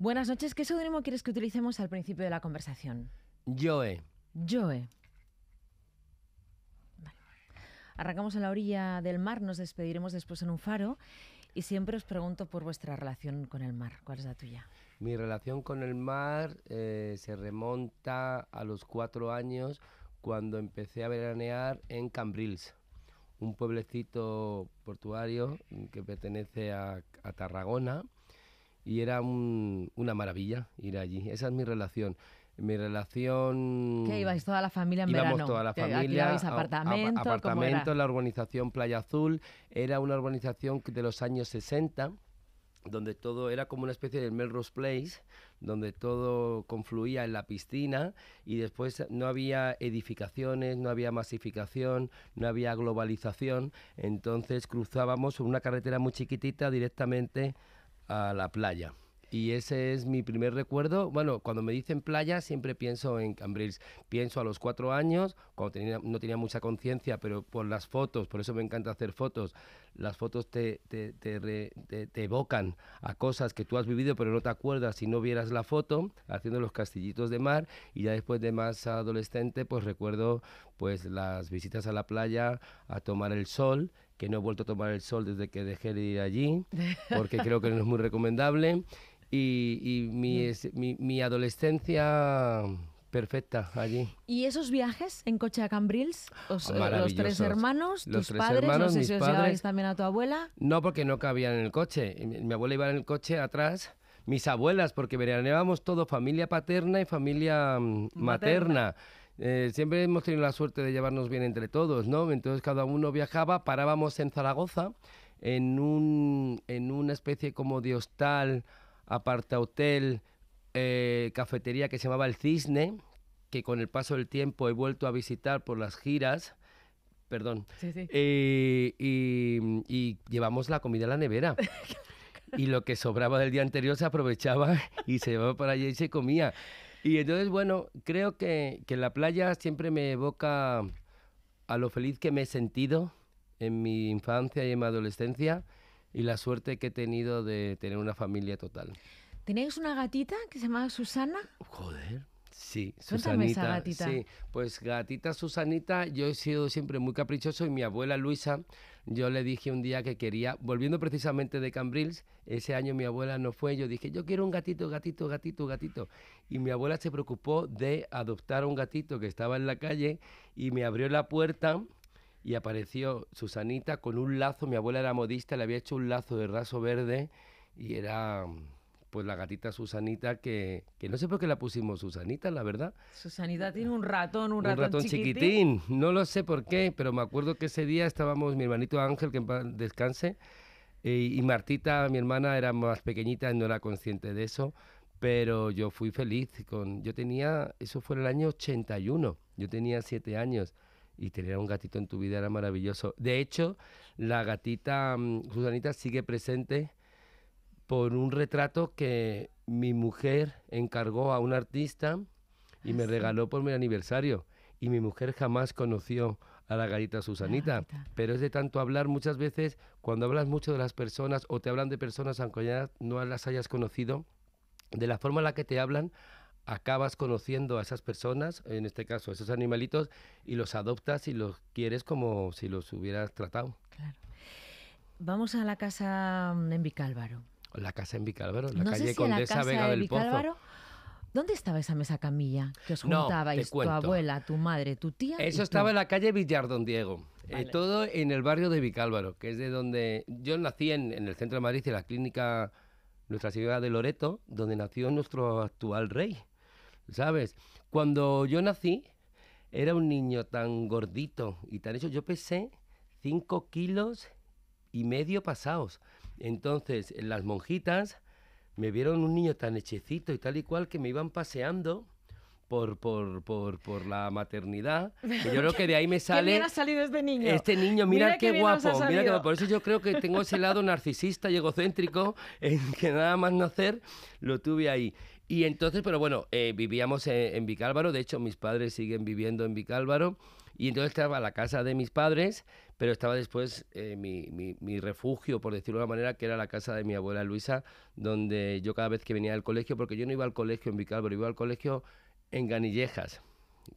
Buenas noches. ¿Qué seudónimo quieres que utilicemos al principio de la conversación? Joe. Joe. Arrancamos a la orilla del mar, nos despediremos después en un faro y siempre os pregunto por vuestra relación con el mar. ¿Cuál es la tuya? Mi relación con el mar eh, se remonta a los cuatro años cuando empecé a veranear en Cambrils, un pueblecito portuario que pertenece a Tarragona y era una maravilla ir allí. Esa es mi relación. Mi relación... Que ibais toda la familia en íbamos verano. toda la familia. apartamento. A, apartamento, la urbanización Playa Azul. Era una urbanización de los años 60 donde todo era como una especie de Melrose Place, donde todo confluía en la piscina y después no había edificaciones, no había masificación, no había globalización, entonces cruzábamos una carretera muy chiquitita directamente a la playa. Y ese es mi primer recuerdo. Bueno, cuando me dicen playa siempre pienso en Cambrils. Pienso a los cuatro años, cuando no tenía mucha conciencia, pero por las fotos, por eso me encanta hacer fotos. Las fotos te, te, evocan a cosas que tú has vivido, pero no te acuerdas si no vieras la foto, haciendo los castillitos de mar. Y ya después de más adolescente, pues recuerdo pues las visitas a la playa, a tomar el sol que no he vuelto a tomar el sol desde que dejé de ir allí, porque creo que no es muy recomendable. Y, mm. mi, adolescencia perfecta allí. ¿Y esos viajes en coche a Cambrils? Eh, los tres hermanos, los tus padres, no sé si os también a tu abuela. No, porque no cabían en el coche. Mi, abuela iba en el coche atrás, mis abuelas, porque veraneábamos todo, familia paterna y familia mm, materna. Eh, siempre hemos tenido la suerte de llevarnos bien entre todos, ¿no? Entonces cada uno viajaba, parábamos en Zaragoza, en, un, en una especie como de hostal, aparta eh, cafetería que se llamaba El Cisne, que con el paso del tiempo he vuelto a visitar por las giras perdón. Eh, y, llevamos la comida a la nevera. y lo que sobraba del día anterior se aprovechaba y se llevaba para allá y se comía. Y entonces, bueno, creo que, la playa siempre me evoca a lo feliz que me he sentido en mi infancia y en mi adolescencia y la suerte que he tenido de tener una familia total. ¿Tenéis una gatita que se llama Susana? Joder. Sí, Susanita. Sí, pues gatita Susanita, yo he sido siempre muy caprichoso y mi abuela Luisa, yo le dije un día que quería, volviendo precisamente de Cambrils, ese año mi abuela no fue, yo dije, yo quiero un gatito, gatito, gatito, gatito. Y mi abuela se preocupó de adoptar a un gatito que estaba en la calle y me abrió la puerta y apareció Susanita con un lazo, mi abuela era modista, le había hecho un lazo de raso verde y era pues la gatita Susanita, que, no sé por qué la pusimos Susanita, la verdad. Susanita tiene un ratón, un, ratón, chiquitín. No lo sé por qué, pero me acuerdo que ese día estábamos, mi hermanito Ángel, que descanse, eh, y Martita, mi hermana, era más pequeñita y no era consciente de eso, pero yo fui feliz. Con, yo tenía, eso fue el año 81, yo tenía siete años. Y tener un gatito en tu vida era maravilloso. De hecho, la gatita mm, Susanita sigue presente por un retrato que mi mujer encargó a un artista y me ah, regaló por mi aniversario. Y mi mujer jamás conoció a la garita Susanita. Ah, pero es de tanto hablar muchas veces, cuando hablas mucho de las personas o te hablan de personas aunque ya no las hayas conocido, de la forma en la que te hablan, acabas conociendo a esas personas, en este caso a esos animalitos, y los adoptas y los quieres como si los hubieras tratado. Claro. Vamos a la casa mm, en Vicálvaro. La casa en Vicálvaro, la calle Condesa Vega del Pozo. ¿Dónde estaba esa mesa camilla que os juntabais tu abuela, tu madre, tu tía? Eso estaba en la calle Villar Don Diego, eh, todo en el barrio de Vicálvaro, que es de donde yo nací en, el centro de Madrid, en la clínica Nuestra Señora de Loreto, donde nació nuestro actual rey. ¿Sabes? Cuando yo nací, era un niño tan gordito y tan hecho, yo pesé 5 kilos y medio pasados. Entonces, las monjitas me vieron un niño tan hechecito y tal y cual que me iban paseando. Por, por, por, por, la maternidad. yo creo que de ahí me sale. ¿Qué ha salido este niño? Este niño, mira, qué, guapo. Mira por eso yo creo que tengo ese lado narcisista y egocéntrico en que nada más nacer lo tuve ahí. Y entonces, pero bueno, eh, vivíamos en, en, Vicálvaro. De hecho, mis padres siguen viviendo en Vicálvaro. Y entonces estaba la casa de mis padres, pero estaba después eh, mi, refugio, por decirlo de una manera, que era la casa de mi abuela Luisa, donde yo cada vez que venía al colegio, porque yo no iba al colegio en Vicálvaro, iba al colegio en Ganillejas.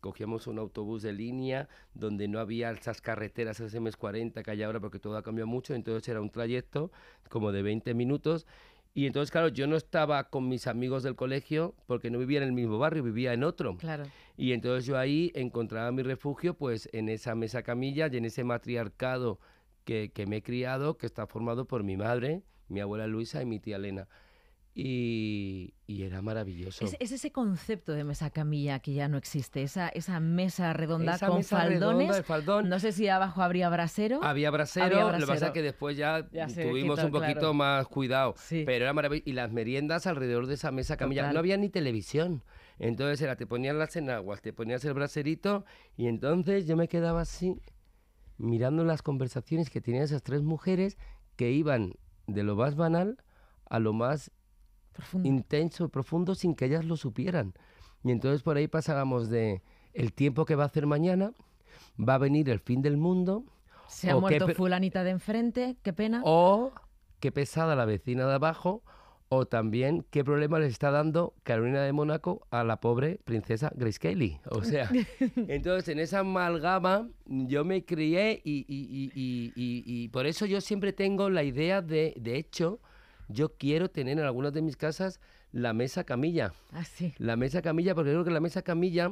Cogíamos un autobús de línea donde no había esas carreteras, ese mes 40 que hay ahora, porque todo ha cambiado mucho, entonces era un trayecto como de 20 minutos y entonces, claro, yo no estaba con mis amigos del colegio porque no vivía en el mismo barrio, vivía en otro. Claro. Y entonces yo ahí encontraba mi refugio pues en esa mesa camilla y en ese matriarcado que, que me he criado, que está formado por mi madre, mi abuela Luisa y mi tía Elena. Y, era maravilloso. Es, ese concepto de mesa camilla que ya no existe, esa, esa mesa redonda con faldones. No sé si abajo habría brasero. Había brasero, lo que pasa es que después ya, tuvimos un poquito más cuidado. Pero era maravilloso. Y las meriendas alrededor de esa mesa camilla. No había ni televisión. Entonces era, te ponías las enaguas, te ponías el braserito y entonces yo me quedaba así mirando las conversaciones que tenían esas tres mujeres que iban de lo más banal a lo más intenso, profundo, sin que ellas lo supieran. Y entonces por ahí pasábamos de el tiempo que va a hacer mañana, va a venir el fin del mundo. Se ha muerto fulanita de enfrente, qué pena. O qué pesada la vecina de abajo, o también qué problema le está dando Carolina de Mónaco a la pobre princesa Grace Kelly. O sea, entonces en esa amalgama yo me crié y, y, y por eso yo siempre tengo la idea de, de hecho, yo quiero tener en algunas de mis casas la mesa camilla. Ah, La mesa camilla, porque yo creo que la mesa camilla...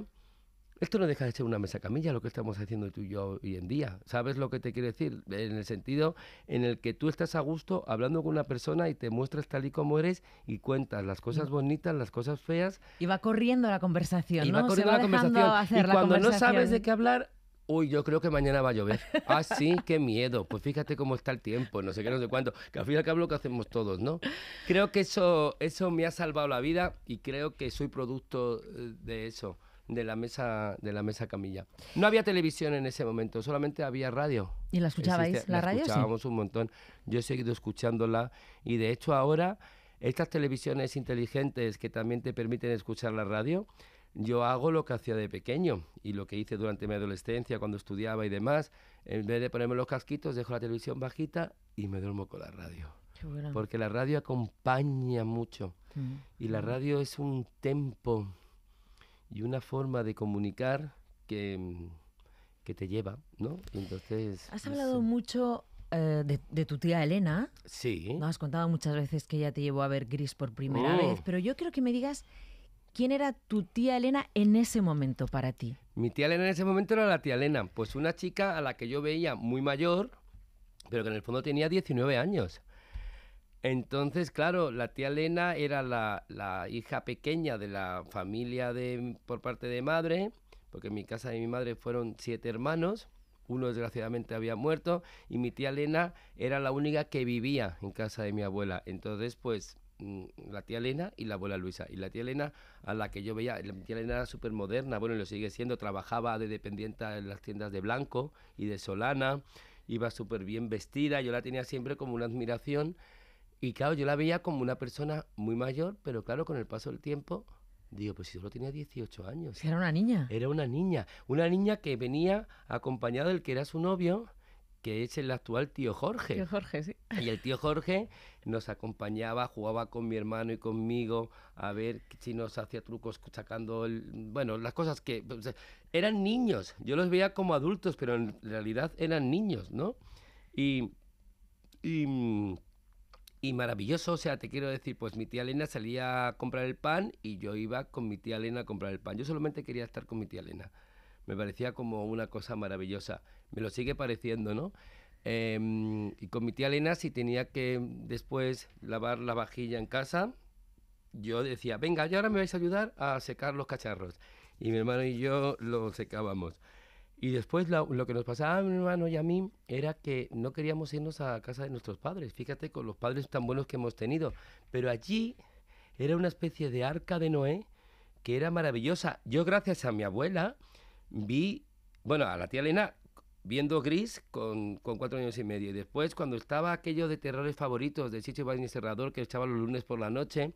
Esto no deja de ser una mesa camilla lo que estamos haciendo tú y yo hoy en día. ¿Sabes lo que te quiero decir? En el sentido en el que tú estás a gusto hablando con una persona y te muestras tal y como eres y cuentas las cosas mm. bonitas, las cosas feas. Y va corriendo la conversación. Y ¿no? va corriendo la conversación. y cuando no sabes de qué hablar, Uy, yo creo que mañana va a llover. Ah, sí, qué miedo. Pues fíjate cómo está el tiempo, no sé qué, no sé cuánto. Que al fin y al cabo lo que hacemos todos, ¿no? Creo que eso, eso me ha salvado la vida y creo que soy producto eh, de eso, de la mesa, de la mesa camilla. No había televisión en ese momento, solamente había radio. ¿Y la escuchabais? radio ¿La, la, Escuchábamos un montón. Yo he seguido escuchándola y de hecho ahora estas televisiones inteligentes que también te permiten escuchar la radio, yo hago lo que hacía de pequeño y lo que hice durante mi adolescencia cuando estudiaba y demás. En vez de ponerme los casquitos, dejo la televisión bajita y me duermo con la radio. Porque la radio acompaña mucho mm. y la radio es un tempo y una forma de comunicar que, mm, que te lleva, ¿no? entonces... Has hablado mucho eh, de, tu tía Elena. Sí. Nos has contado muchas veces que ella te llevó a ver Gris por primera uh. vez, pero yo quiero que me digas ¿Quién era tu tía Elena en ese momento para ti? Mi tía Elena en ese momento era la tía Elena, pues una chica a la que yo veía muy mayor, pero que en el fondo tenía 19 años. Entonces, claro, la tía Elena era la, hija pequeña de la familia de, por parte de madre, porque en mi casa de mi madre fueron siete hermanos, uno desgraciadamente había muerto, y mi tía Elena era la única que vivía en casa de mi abuela. Entonces, pues Mm, la tía Elena y la abuela Luisa. Y la tía Elena, a la que yo veía, la tía Elena era súper moderna, bueno, lo sigue siendo, trabajaba de dependiente en las tiendas de Blanco y de Solana, iba súper bien vestida, yo la tenía siempre como una admiración. Y claro, yo la veía como una persona muy mayor, pero claro, con el paso del tiempo, digo, pues si solo tenía 18 años. Era una niña. Era una niña. Una niña que venía acompañada del que era su novio que es el actual tío Jorge. Y el tío Jorge nos acompañaba, jugaba con mi hermano y conmigo a ver si nos hacía trucos sacando, bueno, las cosas que... eran niños, yo los veía como adultos, pero en realidad eran niños, ¿no? Y, y, y maravilloso, o sea, te quiero decir, pues mi tía Elena salía a comprar el pan y yo iba con mi tía Elena a comprar el pan. Yo solamente quería estar con mi tía Elena me parecía como una cosa maravillosa. Me lo sigue pareciendo, ¿no? Em, y con mi tía Elena, si tenía que después lavar la vajilla en casa, yo decía, venga, y ahora me vais a ayudar a secar los cacharros. Y mi hermano y yo lo secábamos. Y después lo, que nos pasaba a mi hermano y a mí era que no queríamos irnos a casa de nuestros padres. Fíjate con los padres tan buenos que hemos tenido. Pero allí era una especie de arca de Noé que era maravillosa. Yo gracias a mi abuela, vi, bueno, a la tía Elena viendo Gris con, cuatro años y medio. Y después, cuando estaba aquello de terrores favoritos de Chicho Ibáñez Serrador, que echaba los lunes por la noche,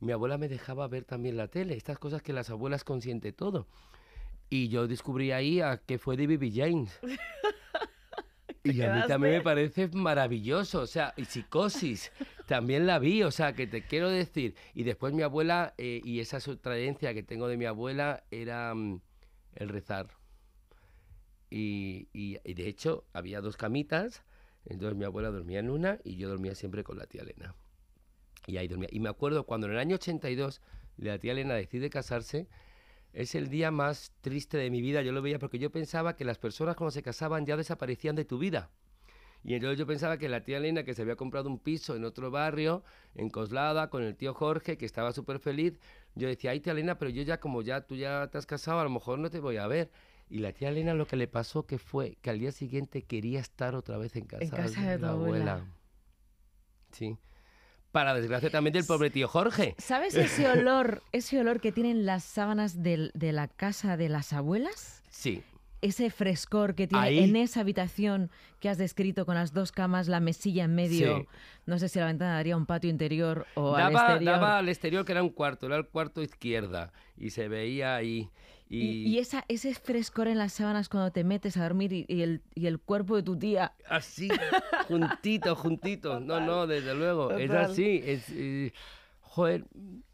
mi abuela me dejaba ver también la tele, estas cosas que las abuelas consienten todo. Y yo descubrí ahí a qué fue de Bibi James. Y a mí también me parece maravilloso, o sea, y psicosis, también la vi, o sea, que te quiero decir. Y después mi abuela, eh, y esa sustraencia que tengo de mi abuela, era... Mm, el rezar. Y, de hecho había dos camitas, entonces mi abuela dormía en una y yo dormía siempre con la tía Elena. Y ahí dormía. Y me acuerdo cuando en el año 82 la tía Elena decide casarse, es el día más triste de mi vida, yo lo veía porque yo pensaba que las personas cuando se casaban ya desaparecían de tu vida. Y entonces yo pensaba que la tía Elena, que se había comprado un piso en otro barrio, en Coslada, con el tío Jorge, que estaba súper feliz, yo decía, ay tía Elena, pero yo ya como ya tú ya te has casado, a lo mejor no te voy a ver. Y la tía Elena lo que le pasó que fue que al día siguiente quería estar otra vez en casa, de, la abuela. Sí. Para desgracia también del pobre tío Jorge. ¿Sabes ese olor, ese olor que tienen las sábanas de, de la casa de las abuelas? Sí ese frescor que tiene en esa habitación que has descrito con las dos camas, la mesilla en medio. No sé si la ventana daría un patio interior o al exterior. Daba al exterior que era un cuarto, era el cuarto izquierda y se veía ahí. Y, ese frescor en las sábanas cuando te metes a dormir y, el, cuerpo de tu tía. Así, juntito, juntito. No, no, desde luego. Es así. Es, joder,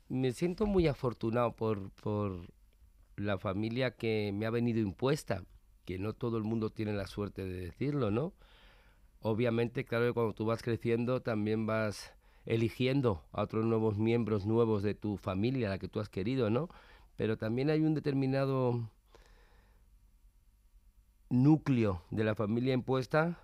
me siento muy afortunado por la familia que me ha venido impuesta que no todo el mundo tiene la suerte de decirlo, ¿no? Obviamente, claro que cuando tú vas creciendo también vas eligiendo a otros nuevos miembros nuevos de tu familia, la que tú has querido, ¿no? Pero también hay un determinado núcleo de la familia impuesta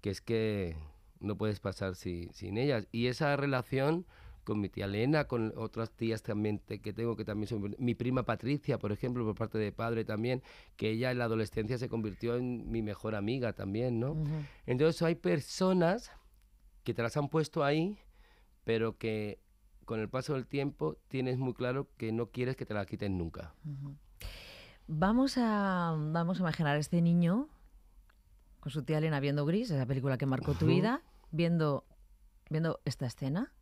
que es que no puedes pasar sin ellas. Y esa relación con mi tía Elena, con otras tías también que tengo que también son mi prima Patricia, por ejemplo, por parte de padre también, que ella en la adolescencia se convirtió en mi mejor amiga también, ¿no? Entonces hay personas que te las han puesto ahí, pero que con el paso del tiempo tienes muy claro que no quieres que te las quiten nunca. Vamos a vamos a imaginar a este niño con su tía Elena viendo Gris, esa película que marcó tu vida, viendo viendo esta escena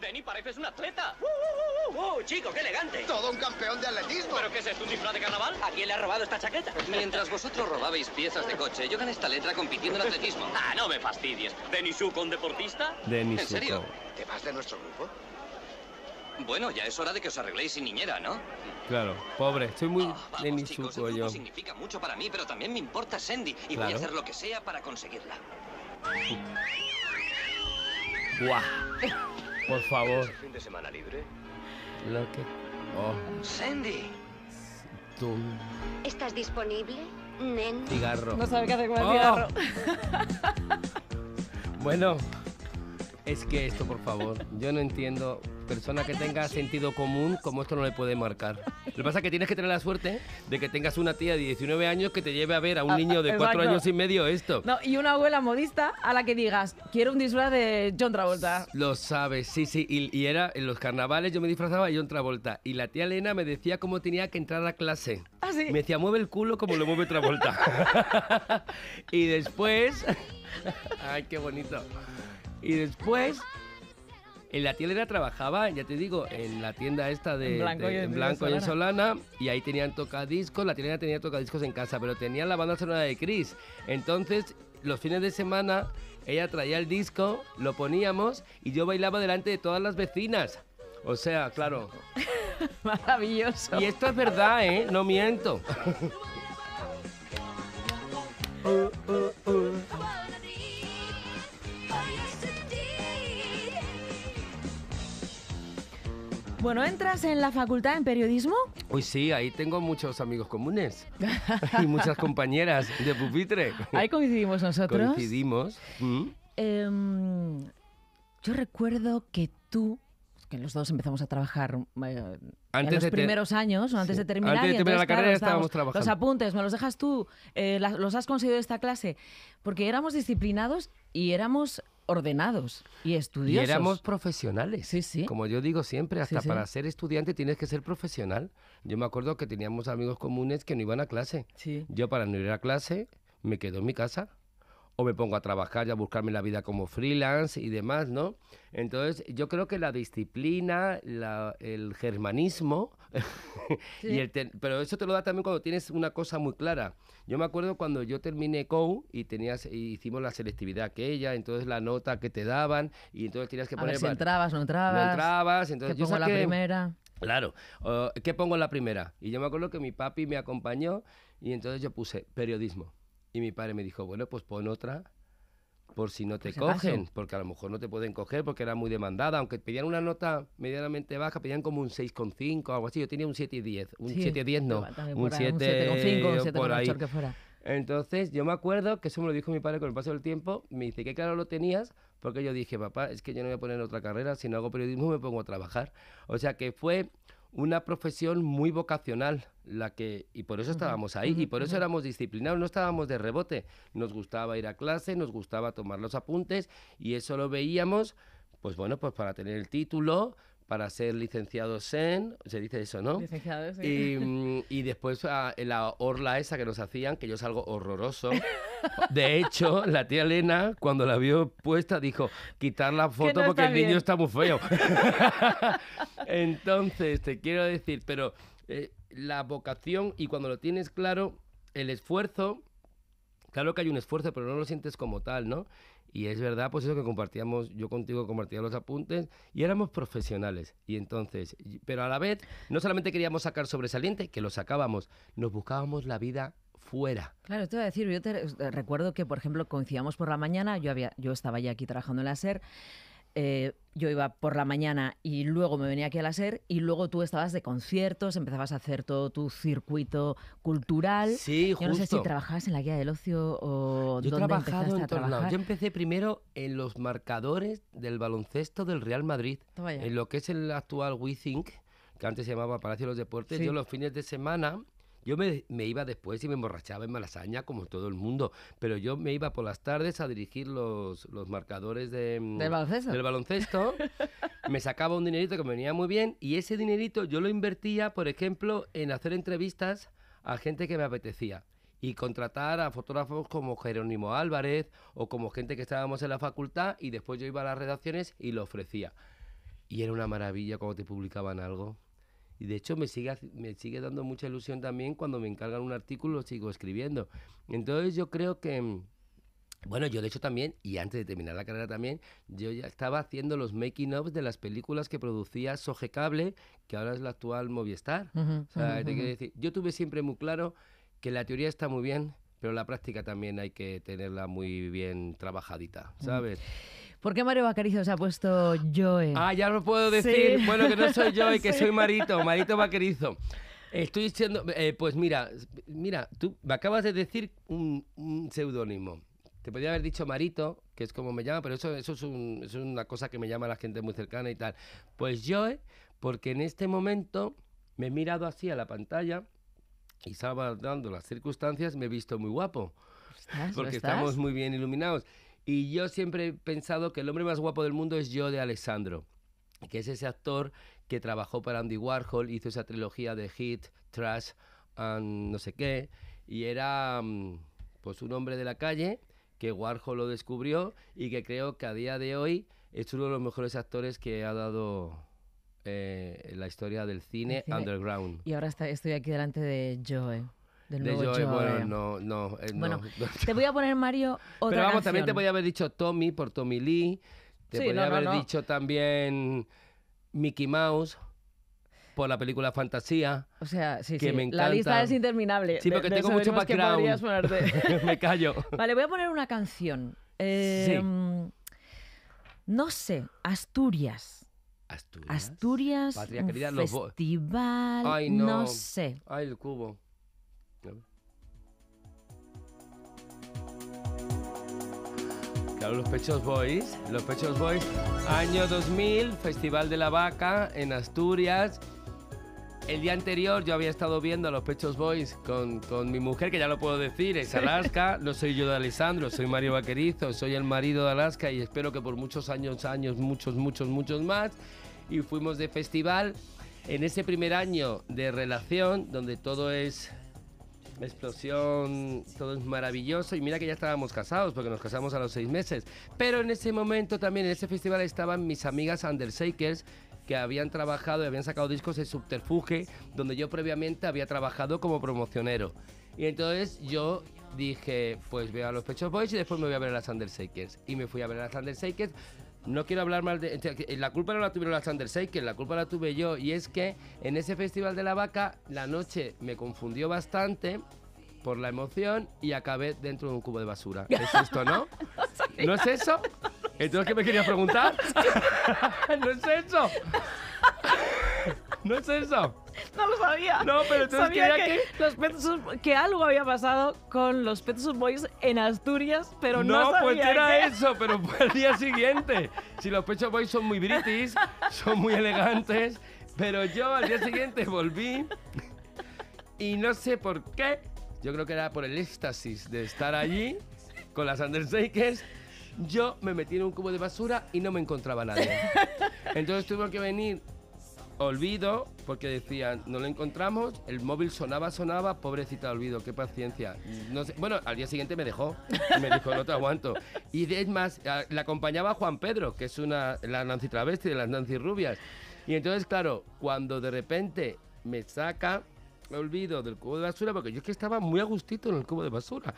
Denny pareces un atleta. Uh, uh, uh, ¡Uh, chico, qué elegante! Todo un campeón de atletismo. ¿Pero qué es esto, un disfraz de carnaval? ¿A quién le ha robado esta chaqueta? Mientras vosotros robabais piezas de coche, yo gané esta letra compitiendo en atletismo. Ah, no me fastidies. ¿Denny su con deportista? Denny ¿En serio? ¿Te vas de nuestro grupo? Bueno, ya es hora de que os arregléis sin niñera, ¿no? Claro, pobre, estoy muy ah, Denny yo. significa mucho para mí, pero también me importa Sandy y voy a hacer lo que sea para conseguirla. ¡Guau! Por favor. fin de semana libre? Lo que... Oh. Sandy. Tú. ¿Estás disponible, Nen? Cigarro. No sabe qué hacer con el oh. cigarro. bueno, es que esto, por favor, yo no entiendo persona que tenga sentido común, como esto no le puede marcar. Lo que pasa es que tienes que tener la suerte de que tengas una tía de 19 años que te lleve a ver a un ah, niño de 4 años y medio esto. No, y una abuela modista a la que digas, quiero un disfraz de John Travolta. Lo sabes, sí, sí. Y, era en los carnavales yo me disfrazaba de John Travolta. Y la tía Elena me decía cómo tenía que entrar a clase. ¿Ah, Me decía, mueve el culo como lo mueve Travolta. y después... Ay, qué bonito. Y después en la tienda trabajaba, ya te digo, en la tienda esta de Blanco, y, en, Solana, y ahí tenían tocadiscos, la tienda tenía tocadiscos en casa, pero tenían la banda sonora de Chris. Entonces, los fines de semana, ella traía el disco, lo poníamos y yo bailaba delante de todas las vecinas. O sea, claro. Maravilloso. Y esto es verdad, ¿eh? No miento. Bueno, ¿entras en la facultad en periodismo? Uy, sí, ahí tengo muchos amigos comunes y muchas compañeras de pupitre. Ahí coincidimos nosotros. Coincidimos. Mm. Em, yo recuerdo que tú que los dos empezamos a trabajar eh, antes en los primeros años, antes de terminar. la carrera estábamos trabajando. Los apuntes, ¿me los dejas tú? Eh, ¿Los has conseguido esta clase? Porque éramos disciplinados y éramos ordenados y estudiosos. Y éramos profesionales. Sí, sí. Como yo digo siempre, hasta para ser estudiante tienes que ser profesional. Yo me acuerdo que teníamos amigos comunes que no iban a clase. Yo para no ir a clase me quedo en mi casa o me pongo a trabajar y a buscarme la vida como freelance y demás, ¿no? Entonces, yo creo que la disciplina, el germanismo, pero eso te lo da también cuando tienes una cosa muy clara. Yo me acuerdo cuando yo terminé COU y tenías hicimos la selectividad aquella, entonces la nota que te daban y entonces tenías que poner... Ver si entrabas, no entrabas. No entrabas, entonces... Yo pongo saqué, la primera. Claro, ¿qué pongo en la primera? Y yo me acuerdo que mi papi me acompañó y entonces yo puse periodismo. Y mi padre me dijo, bueno, pues pon otra por si no te cogen, porque a lo mejor no te pueden coger porque era muy demandada, aunque pedían una nota medianamente baja, pedían como un 6,5 o algo así, yo tenía un 7,10, y un 7,10 7 no, un 7,5, por ahí. Que fuera. Entonces yo me acuerdo que eso me lo dijo mi padre con el paso del tiempo, me dice que claro lo tenías, porque yo dije, papá, es que yo no voy a poner otra carrera, si no hago periodismo me pongo a trabajar. O sea que fue una profesión muy vocacional, la que y por eso estábamos ahí y por eso éramos disciplinados, no estábamos de rebote. Nos gustaba ir a clase, nos gustaba tomar los apuntes y eso lo veíamos, pues bueno, pues para tener el título, para ser licenciado en, se dice eso, ¿no? y, mm, y, después ah, la orla esa que nos hacían, que yo algo horroroso. De hecho, la tía Elena, cuando la vio puesta, dijo, quitar la foto porque el niño está muy feo. Entonces, te quiero decir, pero eh, la vocación y cuando lo tienes claro, el esfuerzo, claro que hay un esfuerzo, pero no lo sientes como tal, ¿no? Y es verdad, pues eso que compartíamos, yo contigo compartía los apuntes y éramos profesionales. Y entonces, pero a la vez, no solamente queríamos sacar sobresaliente, que lo sacábamos, nos buscábamos la vida fuera. Claro, te voy a decir, yo te, eh, recuerdo que, por ejemplo, coincidíamos por la mañana, yo, había, yo estaba ya aquí trabajando en la SER. Eh, yo iba por la mañana y luego me venía aquí a la SER y luego tú estabas de conciertos, empezabas a hacer todo tu circuito cultural. Sí, yo no sé si trabajabas en la guía del ocio o yo dónde Yo empecé primero en los marcadores del baloncesto del Real Madrid, en lo que es el actual WeThink, que antes se llamaba Palacio de los Deportes. Yo los fines de semana yo me, iba después y me emborrachaba en Malasaña como todo el mundo, pero yo me iba por las tardes a dirigir los, los marcadores de, mm, baloncesto? del baloncesto. me sacaba un dinerito que me venía muy bien y ese dinerito yo lo invertía, por ejemplo, en hacer entrevistas a gente que me apetecía y contratar a fotógrafos como Jerónimo Álvarez o como gente que estábamos en la facultad y después yo iba a las redacciones y lo ofrecía. Y era una maravilla cuando te publicaban algo. Y de hecho me sigue, me sigue dando mucha ilusión también cuando me encargan un artículo, sigo escribiendo. Entonces yo creo que... Mm, bueno, yo de hecho también, y antes de terminar la carrera también, yo ya estaba haciendo los making ofs de las películas que producía Soje Cable, que ahora es la actual Movistar. yo tuve siempre muy claro que la teoría está muy bien, pero la práctica también hay que tenerla muy bien trabajadita, ¿sabes? ¿Por qué Mario Vaquerizo se ha puesto Joe? Ah, ya lo puedo decir. Bueno, que no soy Joe, que soy Marito, Marito Vaquerizo. Estoy diciendo... Eh, pues mira, mira, tú me acabas de decir un, seudónimo. Te podría haber dicho Marito, que es como me llama, pero eso, eso es, una cosa que me llama la gente muy cercana y tal. Pues Joe, porque en este momento me he mirado así a la pantalla y dando las circunstancias me he visto muy guapo. porque estamos muy bien iluminados. Y yo siempre he pensado que el hombre más guapo del mundo es Joe de Alessandro, que es ese actor que trabajó para Andy Warhol, hizo esa trilogía de Hit, Trash, and no sé qué, y era mm, pues un hombre de la calle que Warhol lo descubrió y que creo que a día de hoy es uno de los mejores actores que ha dado eh, la historia del cine, underground. Y ahora estoy aquí delante de Joe. Eh de eh, bueno, eh. no, no, eh, bueno, te voy a poner, Mario, otra Pero vamos, también te podía haber dicho Tommy por Tommy Lee. Te podría haber dicho también Mickey Mouse por la película Fantasía. O sea, sí, sí. La lista es interminable. Sí, porque tengo mucho background. Que me callo. Vale, voy a poner una canción. Em, no sé, Asturias. Asturias. Asturias. Patria querida, festival. Ay, no. no sé. Ay, el cubo. los Pechos Boys, los Pechos Boys, año 2000, Festival de la Vaca en Asturias. El día anterior yo había estado viendo a los Pechos Boys con, con mi mujer, que ya lo puedo decir, es Alaska. No soy yo de Alessandro, soy Mario Vaquerizo, soy el marido de Alaska y espero que por muchos años, años, muchos, muchos, muchos más. Y fuimos de festival en ese primer año de relación, donde todo es explosión, todo es maravilloso. Y mira que ya estábamos casados, porque nos casamos a los seis meses. Pero en ese momento también, en ese festival estaban mis amigas Undersakers... que habían trabajado y habían sacado discos en Subterfuge, donde yo previamente había trabajado como promocionero. Y entonces yo dije, pues voy a los Pechos Boys y después me voy a ver a las Undersakers... Y me fui a ver a las Undersakers... No quiero hablar mal de. La culpa no la tuvieron las que la culpa la tuve yo. Y es que en ese Festival de la Vaca, la noche me confundió bastante por la emoción y acabé dentro de un cubo de basura. ¿Es esto, no? ¿No, ¿No es eso? ¿Entonces qué me querías preguntar? ¿No es eso? ¿No es eso? No lo sabía. No, pero entonces sabía que, Los que algo había pasado con los Pet Boys en Asturias, pero no, no pues era eso, pero fue el día siguiente. Si los Pet Boys son muy british, son muy elegantes, pero yo al día siguiente volví y no sé por qué. Yo creo que era por el éxtasis de estar allí con las Undertakers. Yo me metí en un cubo de basura y no me encontraba nadie. Entonces tuve que venir Olvido, porque decían, no lo encontramos, el móvil sonaba, sonaba, pobrecita Olvido, qué paciencia. No sé, bueno, al día siguiente me dejó, me dijo, no te aguanto. Y es más, la acompañaba Juan Pedro, que es una, la Nancy Travesti de las Nancy Rubias. Y entonces, claro, cuando de repente me saca, me olvido del cubo de basura, porque yo es que estaba muy a gustito en el cubo de basura.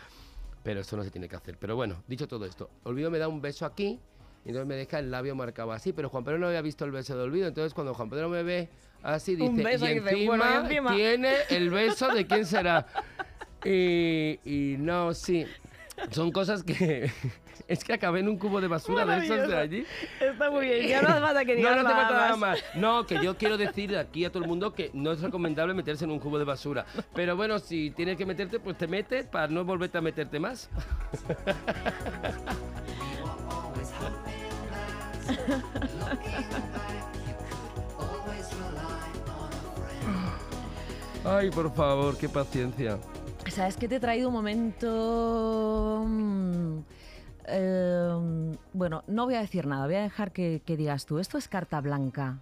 Pero eso no se tiene que hacer. Pero bueno, dicho todo esto, Olvido me da un beso aquí, y entonces me deja el labio marcado así, pero Juan Pedro no había visto el beso de olvido, entonces cuando Juan Pedro me ve así, dice, y, encima, tiene el beso de quién será. Y, y, no, sí. Son cosas que. Es que acabé en un cubo de basura de de allí. Está muy bien, ya no vas a que no, te nada, nada más. No, que yo quiero decir aquí a todo el mundo que no es recomendable meterse en un cubo de basura. Pero bueno, si tienes que meterte, pues te metes para no volverte a meterte más. Ay, por favor, qué paciencia. Sabes que te he traído un momento... Mm, em, bueno, no voy a decir nada, voy a dejar que, que digas tú. Esto es carta blanca,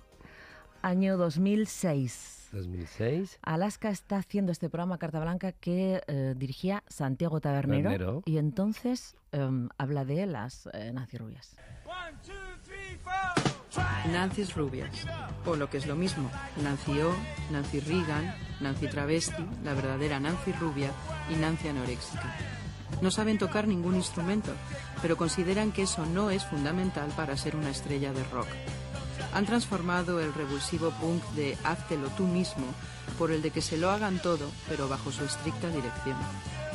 año 2006. 2006. Alaska está haciendo este programa Carta Blanca que eh, dirigía Santiago Tabernero. Y entonces em, habla de las eh, Nancy Rubias. Nancy Rubias, o lo que es lo mismo, Nancy O, Nancy Regan, Nancy Travesti, la verdadera Nancy Rubia y Nancy Anoréxica. No saben tocar ningún instrumento, pero consideran que eso no es fundamental para ser una estrella de rock han transformado el revulsivo punk de háztelo tú mismo por el de que se lo hagan todo, pero bajo su estricta dirección,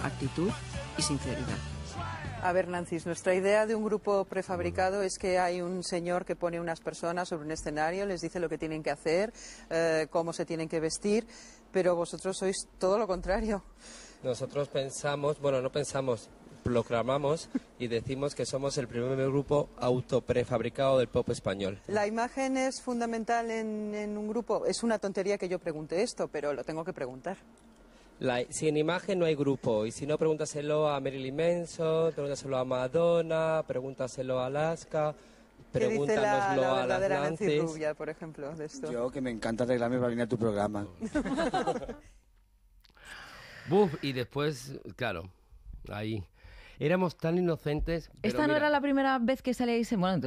actitud y sinceridad. A ver, Nancy, nuestra idea de un grupo prefabricado es que hay un señor que pone unas personas sobre un escenario, les dice lo que tienen que hacer, eh, cómo se tienen que vestir, pero vosotros sois todo lo contrario. Nosotros pensamos, bueno, no pensamos, proclamamos y decimos que somos el primer grupo autoprefabricado del pop español. La imagen es fundamental en, en un grupo. Es una tontería que yo pregunte esto, pero lo tengo que preguntar. Si en imagen no hay grupo. Y si no, pregúntaselo a Marilyn Manson, pregúntaselo a Madonna, pregúntaselo a Alaska. Pregúntanoslo la, la a las Nancy Rubia, por ejemplo, de esto. Yo que me encanta arreglarme para venir a tu programa. Buf, y después, claro, ahí éramos tan inocentes. Esta no era la primera vez que salíais en, bueno,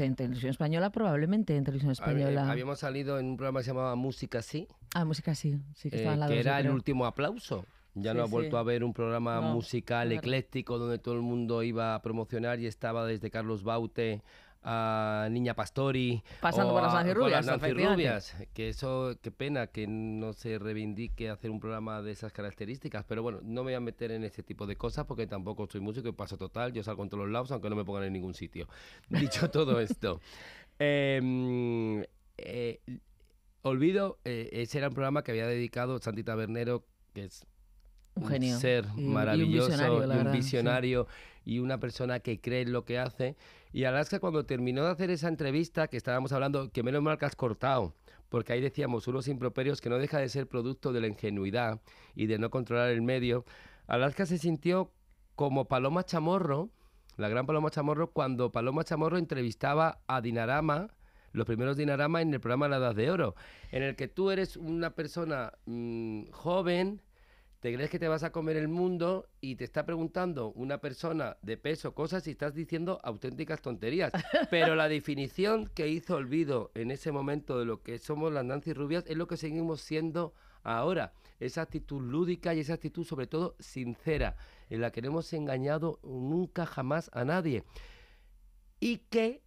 en, televisión española, probablemente en televisión eh, española. habíamos salido en un programa que se llamaba Música Sí. Ah, Música Sí, sí que eh, estaba en la Que era el último aplauso. Ya no ha vuelto a haber un programa musical ecléctico donde todo el mundo iba a promocionar y estaba desde Carlos Baute Niña Pastori. Pasando por las Nancy Rubias. Que eso, qué pena que no se reivindique hacer un programa de esas características. Pero bueno, no me voy a meter en ese tipo de cosas porque tampoco soy músico y paso total. Yo salgo en todos los lados, aunque no me pongan en ningún sitio. Dicho todo esto. Em, eh, olvido, eh, ese era un programa que había dedicado Santita Bernero, que es un, genio. ser maravilloso un visionario, y, una persona que cree en lo que hace y Alaska cuando terminó de hacer esa entrevista que estábamos hablando, que menos mal que has cortado, porque ahí decíamos unos improperios que no deja de ser producto de la ingenuidad y de no controlar el medio, Alaska se sintió como Paloma Chamorro, la gran Paloma Chamorro, cuando Paloma Chamorro entrevistaba a Dinarama, los primeros Dinarama en el programa La Edad de Oro, en el que tú eres una persona mm, joven, ¿Te crees que te vas a comer el mundo y te está preguntando una persona de peso cosas y estás diciendo auténticas tonterías? Pero la definición que hizo Olvido en ese momento de lo que somos las Nancy Rubias es lo que seguimos siendo ahora. Esa actitud lúdica y esa actitud sobre todo sincera, en la que no hemos engañado nunca jamás a nadie. Y que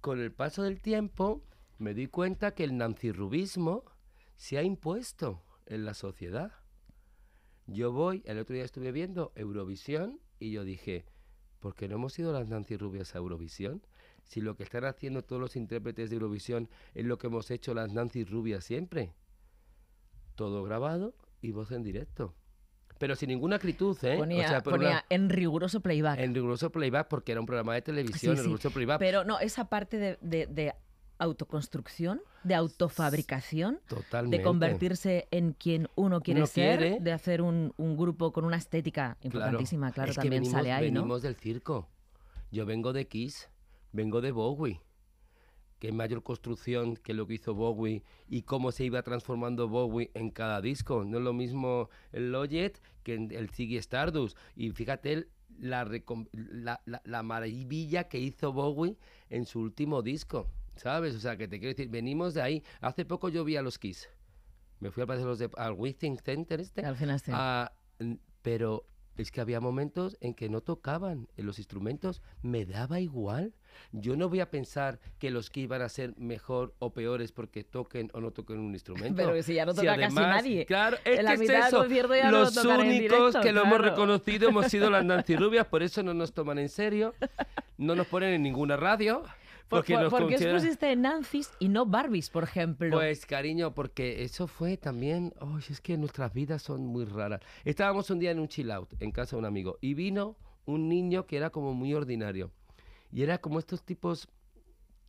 con el paso del tiempo me di cuenta que el nancirrubismo se ha impuesto en la sociedad yo voy, el otro día estuve viendo Eurovisión y yo dije, ¿por qué no hemos ido las Nancy Rubias a Eurovisión? Si lo que están haciendo todos los intérpretes de Eurovisión es lo que hemos hecho las Nancy Rubias siempre. Todo grabado y voz en directo pero sin ninguna acritud, ¿eh? Ponía, en riguroso playback. En riguroso playback porque era un programa de televisión, en riguroso playback. Pero no, esa parte de autoconstrucción, de autofabricación, de convertirse en quien uno quiere ser, de hacer un, grupo con una estética importantísima, claro, también sale ahí, del circo. Yo vengo de Kiss, vengo de Bowie. Qué mayor construcción que lo que hizo Bowie y cómo se iba transformando Bowie en cada disco. No es lo mismo el Loget que el Ziggy Stardust. Y fíjate la maravilla que hizo Bowie en su último disco ¿Sabes? O sea, que te quiero decir, venimos de ahí. Hace poco yo vi a los Kiss. Me fui al los Center este. Al ah, pero es que había momentos en que no tocaban los instrumentos, me daba igual. Yo no voy a pensar que los que van a ser mejor o peores porque toquen o no toquen un instrumento. Pero si ya no toca casi nadie. Claro, es que eso. los únicos que lo hemos reconocido hemos sido las Nancy Rubias, por eso no nos toman en serio, no nos ponen en ninguna radio. ¿Por, porque qué Nancy's y no Barbies, por ejemplo? Pues, cariño, porque eso fue también... Ay es que nuestras vidas son muy raras. Estábamos un día en un chill out, en casa de un amigo, y vino un niño que era como muy ordinario. Y era como estos tipos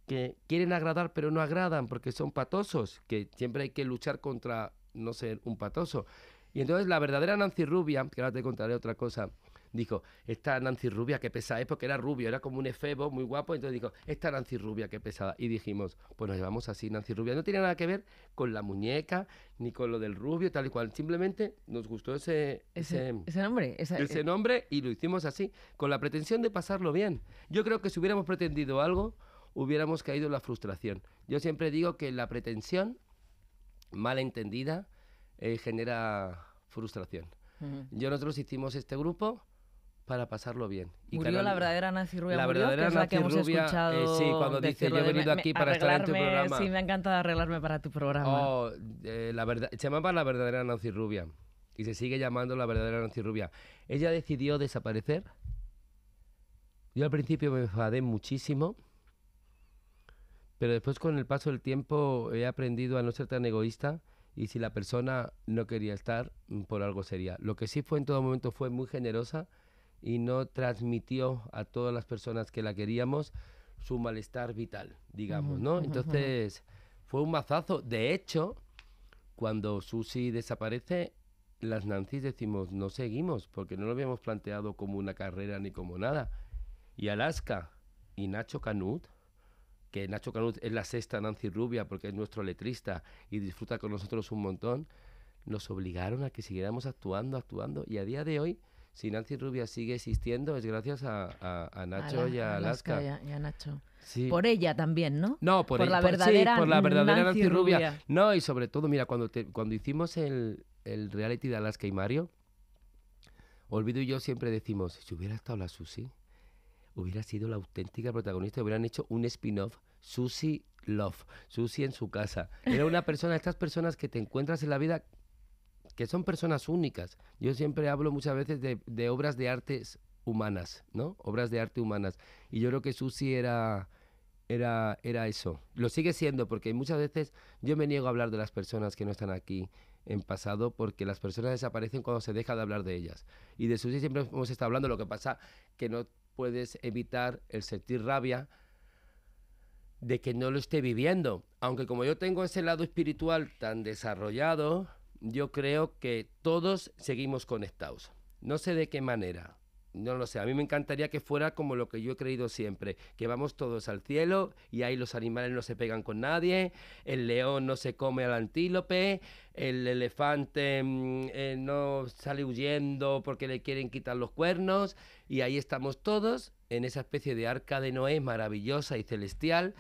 que quieren agradar pero no agradan porque son patosos, que siempre hay que luchar contra no ser un patoso. Y entonces la verdadera Nancy Rubia, que ahora te contaré otra cosa, dijo, esta Nancy Rubia que pesada es porque era rubio, era como un efebo muy guapo, entonces dijo, esta Nancy Rubia que pesada. Y dijimos, pues nos llevamos así, Nancy Rubia. No tiene nada que ver con la muñeca, ni con lo del rubio, tal y cual. Simplemente nos gustó ese... Ese, nombre. ese eh. nombre y lo hicimos así, con la pretensión de pasarlo bien. Yo creo que si hubiéramos pretendido algo, hubiéramos caído en la frustración. Yo siempre digo que la pretensión mal entendida eh, genera frustración. Yo nosotros hicimos este grupo para pasarlo bien. Y murió la verdadera Nancy Rubia. La verdadera que es la que hemos eh, escuchado. sí, cuando dice yo he venido aquí para estar en tu programa. Sí, me ha encantado arreglarme para tu programa. Oh, eh, la verdad, se llamaba la verdadera Nancy Rubia y se sigue llamando la verdadera Nancy Rubia. Ella decidió desaparecer. Yo al principio me enfadé muchísimo, pero después con el paso del tiempo he aprendido a no ser tan egoísta y si la persona no quería estar, mm, por algo sería. Lo que sí fue en todo momento fue muy generosa y no transmitió a todas las personas que la queríamos su malestar vital, digamos, ¿no? Entonces fue un mazazo. De hecho, cuando Susi desaparece, las Nancy decimos, no seguimos, porque no lo habíamos planteado como una carrera ni como nada. Y Alaska y Nacho Canut, que Nacho Canut es la sexta Nancy Rubia porque es nuestro letrista y disfruta con nosotros un montón, nos obligaron a que siguiéramos actuando, actuando. Y a día de hoy si Nancy Rubia sigue existiendo es gracias a, Nacho y a Alaska. Nacho. Por ella también, ¿no? No, por, la verdadera, por, la verdadera Nancy, Rubia. No, y sobre todo, mira, cuando, cuando hicimos el, el reality de Alaska y Mario, Olvido y yo siempre decimos, si hubiera estado la Susi, hubiera sido la auténtica protagonista, hubieran hecho un spin-off, Susi Love, Susi en su casa. Era una persona, estas personas que te encuentras en la vida que son personas únicas. Yo siempre hablo muchas veces de, obras de artes humanas, ¿no? Obras de arte humanas. Y yo creo que Susi era, era, era eso. Lo sigue siendo, porque muchas veces yo me niego a hablar de las personas que no están aquí en pasado, porque las personas desaparecen cuando se deja de hablar de ellas. Y de Susi siempre hemos estado hablando, lo que pasa que no puedes evitar el sentir rabia de que no lo esté viviendo. Aunque como yo tengo ese lado espiritual tan desarrollado, yo creo que todos seguimos conectados. No sé de qué manera, no lo sé. A mí me encantaría que fuera como lo que yo he creído siempre, que vamos todos al cielo y ahí los animales no se pegan con nadie, el león no se come al antílope, el elefante mm, eh, no sale huyendo porque le quieren quitar los cuernos y ahí estamos todos en esa especie de arca de Noé maravillosa y celestial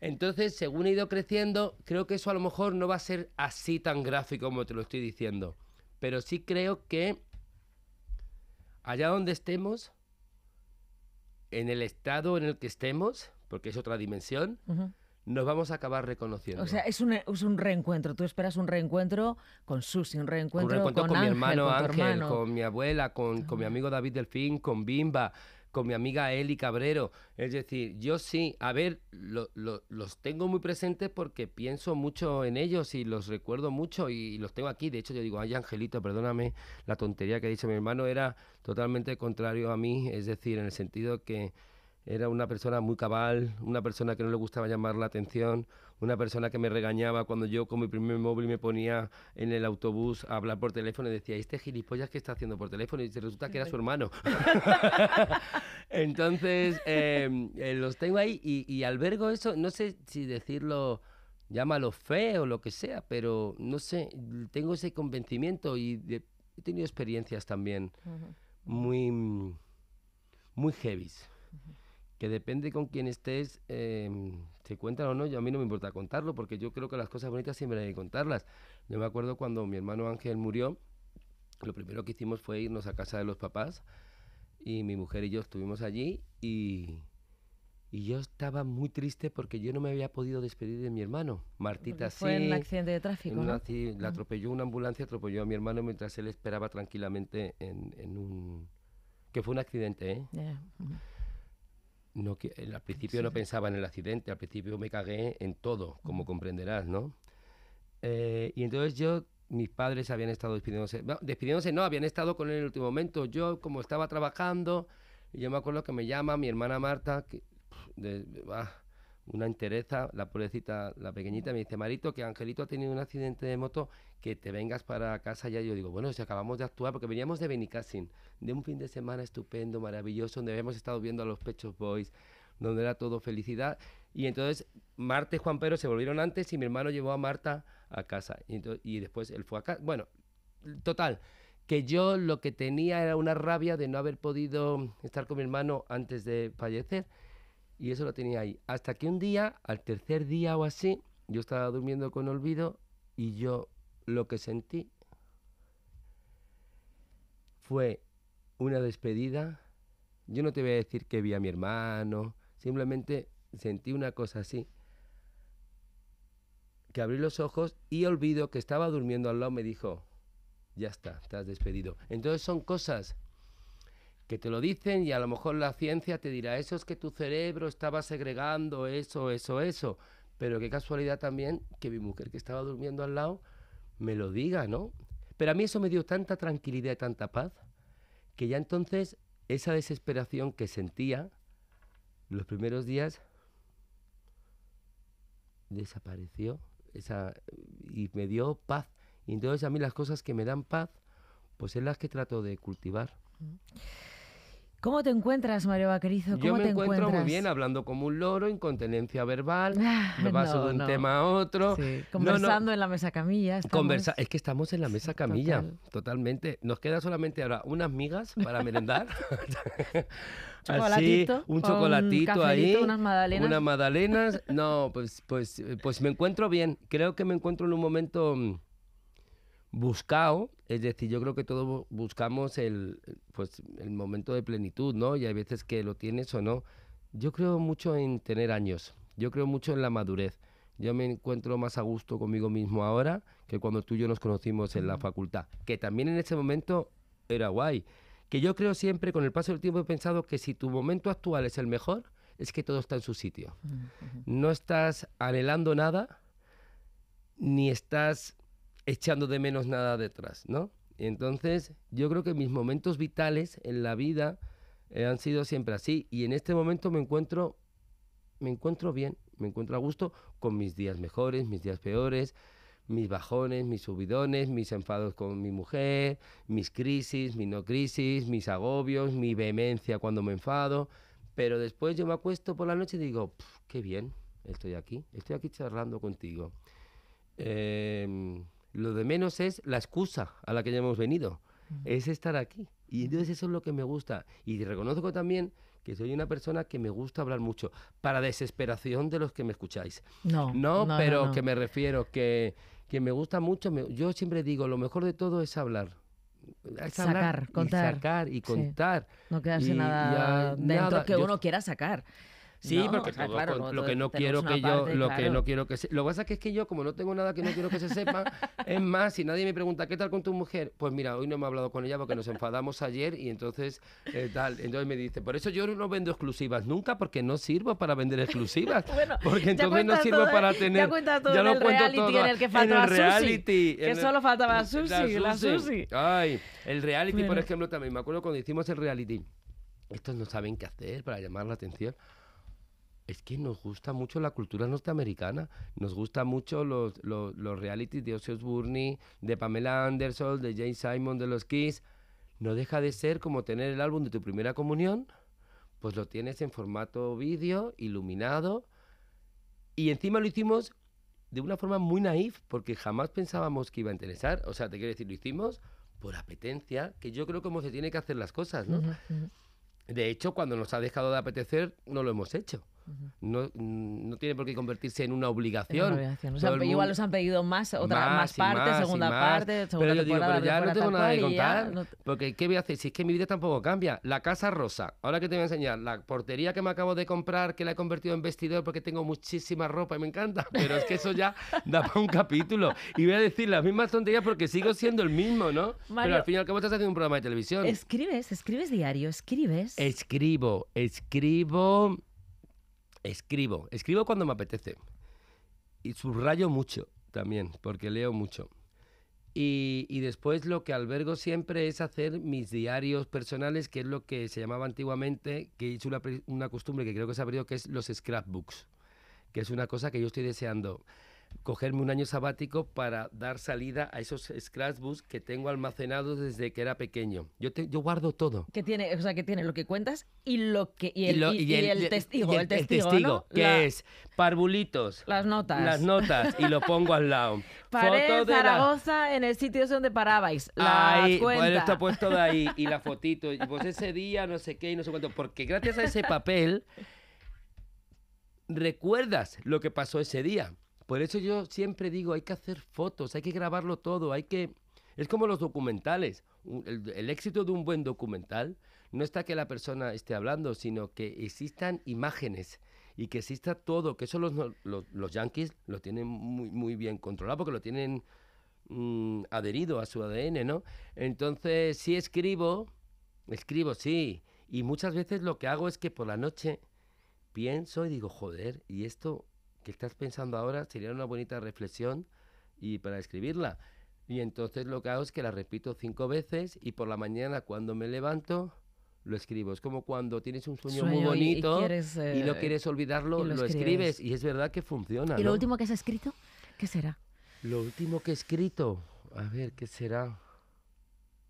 entonces, según he ido creciendo, creo que eso a lo mejor no va a ser así tan gráfico como te lo estoy diciendo. Pero sí creo que allá donde estemos, en el estado en el que estemos, porque es otra dimensión, nos vamos a acabar reconociendo. O sea, es un, reencuentro. Tú esperas un reencuentro con Susi, un reencuentro, con, mi hermano con Ángel, con mi abuela, con mi amigo David Delfín, con Bimba con mi amiga Eli Cabrero. Es decir, yo sí, a ver, los tengo muy presentes porque pienso mucho en ellos y los recuerdo mucho y, los tengo aquí. De hecho, yo digo, ay, Angelito, perdóname, la tontería que ha dicho mi hermano era totalmente contrario a mí, es decir, en el sentido que era una persona muy cabal, una persona que no le gustaba llamar la atención, una persona que me regañaba cuando yo con mi primer móvil me ponía en el autobús a hablar por teléfono y decía, este gilipollas que está haciendo por teléfono y resulta que era su hermano. Entonces, em, eh, los tengo ahí y, albergo eso, no sé si decirlo llámalo fe o lo que sea, pero no sé, tengo ese convencimiento y he tenido experiencias también muy, muy heavies que depende con quién estés, em, se cuentan o no, yo a mí no me importa contarlo, porque yo creo que las cosas bonitas siempre hay que contarlas. Yo me acuerdo cuando mi hermano Ángel murió, lo primero que hicimos fue irnos a casa de los papás, y mi mujer y yo estuvimos allí, y, yo estaba muy triste porque yo no me había podido despedir de mi hermano. Martita sí. Fue en un accidente de tráfico. la ah. atropelló una ambulancia, atropelló a mi hermano mientras él esperaba tranquilamente en, un. que fue un accidente, ¿eh? no, al principio no pensaba en el accidente, al principio me cagué en todo, como comprenderás, ¿no? Eh, y entonces yo, mis padres habían estado despidiéndose, despidiéndose no, habían estado con él en el último momento. Yo, como estaba trabajando, yo me acuerdo que me llama mi hermana Marta, que, va una entereza, la pobrecita, la pequeñita, me dice, Marito, que Angelito ha tenido un accidente de moto, que te vengas para casa ya. Yo digo, bueno, si acabamos de actuar, porque veníamos de Benicassin, de un fin de semana estupendo, maravilloso, donde habíamos estado viendo a los Pechos Boys, donde era todo felicidad. Y entonces Marta y Juan Pedro se volvieron antes y mi hermano llevó a Marta a casa. Y, y después él fue acá Bueno, total, que yo lo que tenía era una rabia de no haber podido estar con mi hermano antes de fallecer y eso lo tenía ahí. Hasta que un día, al tercer día o así, yo estaba durmiendo con olvido y yo lo que sentí fue una despedida. Yo no te voy a decir que vi a mi hermano, simplemente sentí una cosa así. Que abrí los ojos y olvido que estaba durmiendo al lado me dijo, ya está, te has despedido. Entonces son cosas que te lo dicen y a lo mejor la ciencia te dirá, eso es que tu cerebro estaba segregando eso, eso, eso. Pero qué casualidad también que mi mujer que estaba durmiendo al lado me lo diga, ¿no? Pero a mí eso me dio tanta tranquilidad y tanta paz que ya entonces esa desesperación que sentía los primeros días desapareció esa, y me dio paz. Y entonces a mí las cosas que me dan paz, pues es las que trato de cultivar. ¿Cómo te encuentras, Mario Vaquerizo? ¿Cómo Yo me encuentro muy bien hablando como un loro, incontinencia verbal, ah, me paso de un tema a otro. Conversando en la mesa camilla. Conversa es que estamos en la mesa camilla, totalmente. Nos queda solamente ahora unas migas para merendar. un chocolatito un ahí. Unas magdalenas. Unas magdalenas. No, pues, pues, pues me encuentro bien. Creo que me encuentro en un momento mm, buscado, es decir, yo creo que todos buscamos el, pues, el momento de plenitud, ¿no? Y hay veces que lo tienes o no. Yo creo mucho en tener años, yo creo mucho en la madurez. Yo me encuentro más a gusto conmigo mismo ahora que cuando tú y yo nos conocimos en la facultad, que también en ese momento era guay. Que yo creo siempre, con el paso del tiempo he pensado que si tu momento actual es el mejor, es que todo está en su sitio. No estás anhelando nada, ni estás echando de menos nada detrás, ¿no? entonces yo creo que mis momentos vitales en la vida eh, han sido siempre así y en este momento me encuentro, me encuentro bien, me encuentro a gusto con mis días mejores, mis días peores, mis bajones, mis subidones, mis enfados con mi mujer, mis crisis, mis no crisis, mis agobios, mi vehemencia cuando me enfado. Pero después yo me acuesto por la noche y digo, qué bien, estoy aquí, estoy aquí charlando contigo. Eh, lo de menos es la excusa a la que ya hemos venido, es estar aquí. Y entonces eso es lo que me gusta. Y reconozco también que soy una persona que me gusta hablar mucho, para desesperación de los que me escucháis. No, no, pero que me refiero, que, que me gusta mucho. yo siempre digo, lo mejor de todo es hablar. sacar, contar. Y sacar y contar. No quedarse nada dentro que uno quiera sacar. Sí, porque claro, lo que no quiero que yo, lo que no quiero que se, lo que pasa es que es que yo como no tengo nada que no quiero que se sepa, es más, si nadie me pregunta qué tal con tu mujer, pues mira, hoy no me he hablado con ella porque nos enfadamos ayer y entonces eh, tal, entonces me dice, por eso yo no vendo exclusivas nunca porque no sirvo para vender exclusivas, porque entonces no sirvo para tener, ya, cuenta todo el cuento reality, en el que faltaba Susi, que solo faltaba Susi, la Susi. La Susi. Ay, el reality por ejemplo también, me acuerdo cuando hicimos el reality, estos no saben qué hacer para llamar la atención es que nos gusta mucho la cultura norteamericana, nos gusta mucho los, los, realities de Oseos Burney, de Pamela Anderson, de Jane Simon, de los Kiss. No deja de ser como tener el álbum de tu primera comunión, pues lo tienes en formato vídeo, iluminado, y encima lo hicimos de una forma muy naif, porque jamás pensábamos que iba a interesar. O sea, te quiero decir, lo hicimos por apetencia, que yo creo como se tiene que hacer las cosas, De hecho, cuando nos ha dejado de apetecer, no lo hemos hecho. Mm, no, tiene por qué convertirse en una obligación. Una igual los han pedido más, otra más, parte, segunda parte, segunda pero ya no tengo nada que contar, porque ¿qué voy a hacer? Si es que mi vida tampoco cambia. La casa rosa, ahora que te voy a enseñar, la portería que me acabo de comprar, que la he convertido en vestidor porque tengo muchísima ropa y me encanta, pero es que eso ya da para un capítulo. Y voy a decir las mismas tonterías porque sigo siendo el mismo, ¿no? pero al final que estás haciendo un programa de televisión. Escribes, escribes diario, escribes. Escribo, escribo Escribo, escribo cuando me apetece. Y subrayo mucho también, porque leo mucho. Y, después lo que albergo siempre es hacer mis diarios personales, que es lo que se llamaba antiguamente, que es una, costumbre que creo que se ha perdido, que es los scrapbooks, que es una cosa que yo estoy deseando cogerme un año sabático para dar salida a esos scratchbooks que tengo almacenados desde que era pequeño. Yo, yo guardo todo. Que tiene, o sea, que tiene lo que cuentas y lo que y el, y y el, testigo, el, testigo, que es parbulitos Las notas. Las notas y lo pongo al lado. de Zaragoza en el sitio donde parabais. La ahí, está puesto de ahí y la fotito. Y pues ese día no sé qué y no sé cuánto. Porque gracias a ese papel recuerdas lo que pasó ese día. Por eso yo siempre digo, hay que hacer fotos, hay que grabarlo todo, hay que... Es como los documentales. El, éxito de un buen documental no está que la persona esté hablando, sino que existan imágenes y que exista todo, que eso los, yankees lo tienen muy, muy bien controlado porque lo tienen mm, adherido a su ADN, ¿no? Entonces, si escribo, escribo, sí. Y muchas veces lo que hago es que por la noche pienso y digo, joder, y esto que estás pensando ahora sería una bonita reflexión y para escribirla. Y entonces lo que hago es que la repito cinco veces y por la mañana cuando me levanto lo escribo. Es como cuando tienes un sueño, muy bonito y, no eh, quieres olvidarlo, lo, escribes. y es verdad que funciona. ¿Y lo último que has escrito? ¿Qué será? Lo último que he escrito, a ver, ¿qué será?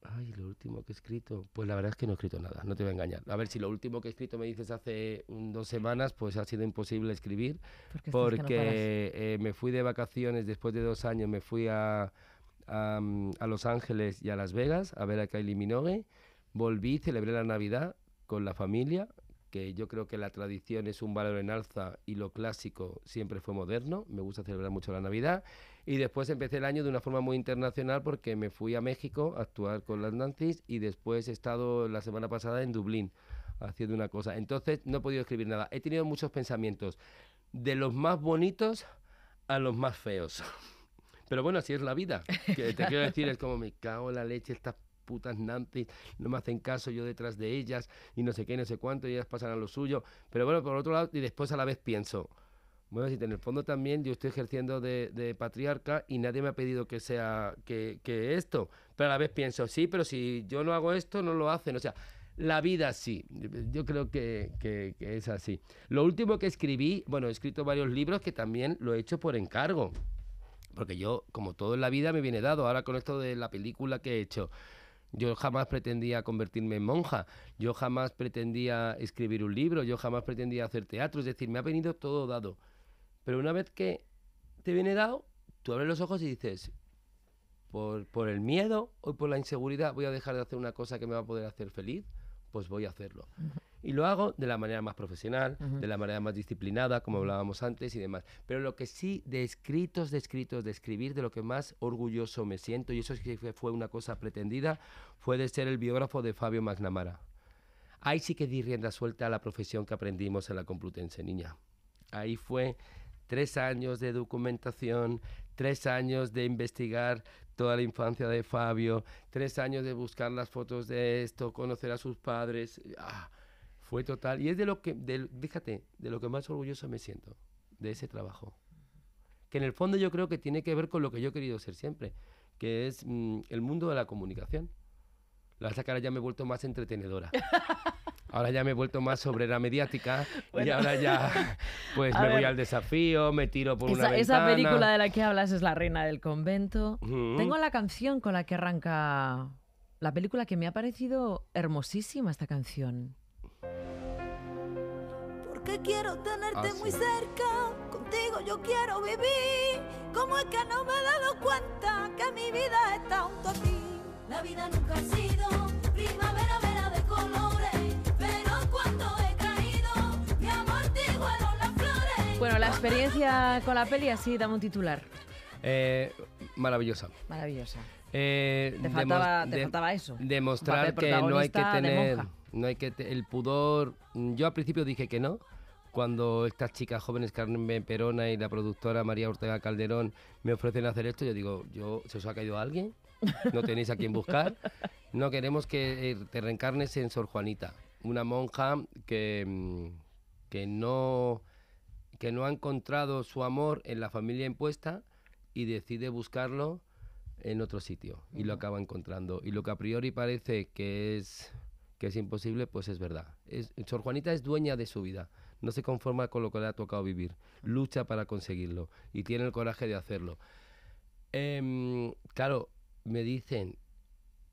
Ay, lo último que he escrito. Pues la verdad es que no he escrito nada, no te voy a engañar. A ver, si lo último que he escrito me dices hace dos semanas, pues ha sido imposible escribir. Porque, eh, me fui de vacaciones después de dos años, me fui a, a, a, Los Ángeles y a Las Vegas a ver a Kylie Minogue. Volví, celebré la Navidad con la familia que yo creo que la tradición es un valor en alza y lo clásico siempre fue moderno. Me gusta celebrar mucho la Navidad. Y después empecé el año de una forma muy internacional porque me fui a México a actuar con las Nancy's y después he estado la semana pasada en Dublín haciendo una cosa. Entonces no he podido escribir nada. He tenido muchos pensamientos, de los más bonitos a los más feos. Pero bueno, así es la vida. Que te quiero decir, es como me cago la leche, estas putas nantes, no me hacen caso, yo detrás de ellas, y no sé qué, no sé cuánto, y ellas pasan a lo suyo. Pero bueno, por otro lado, y después a la vez pienso, bueno, si en el fondo también yo estoy ejerciendo de, patriarca y nadie me ha pedido que sea que, esto. Pero a la vez pienso, sí, pero si yo no hago esto, no lo hacen. O sea, la vida sí. Yo creo que, que es así. Lo último que escribí, bueno, he escrito varios libros que también lo he hecho por encargo porque yo, como todo en la vida, me viene dado. Ahora con esto de la película que he hecho, yo jamás pretendía convertirme en monja, yo jamás pretendía escribir un libro, yo jamás pretendía hacer teatro, es decir, me ha venido todo dado. Pero una vez que te viene dado, tú abres los ojos y dices, por, el miedo o por la inseguridad voy a dejar de hacer una cosa que me va a poder hacer feliz, pues voy a hacerlo y lo hago de la manera más profesional, de la manera más disciplinada, como hablábamos antes y demás. Pero lo que sí, de escritos, de escritos, de escribir, de lo que más orgulloso me siento, y eso sí que fue una cosa pretendida, fue de ser el biógrafo de Fabio Magnamara Ahí sí que di rienda suelta a la profesión que aprendimos en la Complutense, niña. Ahí fue tres años de documentación, tres años de investigar toda la infancia de Fabio, tres años de buscar las fotos de esto, conocer a sus padres. ¡Ah! Fue total. Y es de lo que, déjate, de lo que más orgullosa me siento, de ese trabajo. Que en el fondo yo creo que tiene que ver con lo que yo he querido ser siempre, que es mm, el mundo de la comunicación. La verdad ya me he vuelto más entretenedora. Ahora ya me he vuelto más obrera mediática y ahora ya pues me voy al desafío, me tiro por esa, una ventana. Esa película de la que hablas es La Reina del Convento. Tengo la canción con la que arranca la película que me ha parecido hermosísima esta canción que quiero tenerte ah, muy cerca. Contigo yo quiero vivir. como es que no me he dado cuenta que mi vida está junto a ti? La vida nunca ha sido primavera, vera de colores, pero cuando he caído, mi amor te las flores. Bueno, la experiencia con la peli así dame un titular. Eh, maravillosa. Maravillosa. Eh, te, faltaba, eso. Demostrar que no hay que tener. No hay que el pudor. Yo al principio dije que no, cuando estas chicas jóvenes, Carmen Perona y la productora María Ortega Calderón, me ofrecen hacer esto, yo digo, yo ¿se os ha caído alguien? ¿No tenéis a quién buscar? No queremos que eh, te reencarnes en Sor Juanita, una monja que, mm, que, no, que no ha encontrado su amor en la familia impuesta y decide buscarlo en otro sitio y lo acaba encontrando. Y lo que a priori parece que es, que es imposible, pues es verdad. Sor Juanita es dueña de su vida. No se conforma con lo que le ha tocado vivir. Lucha para conseguirlo y tiene el coraje de hacerlo. Em, claro, me dicen,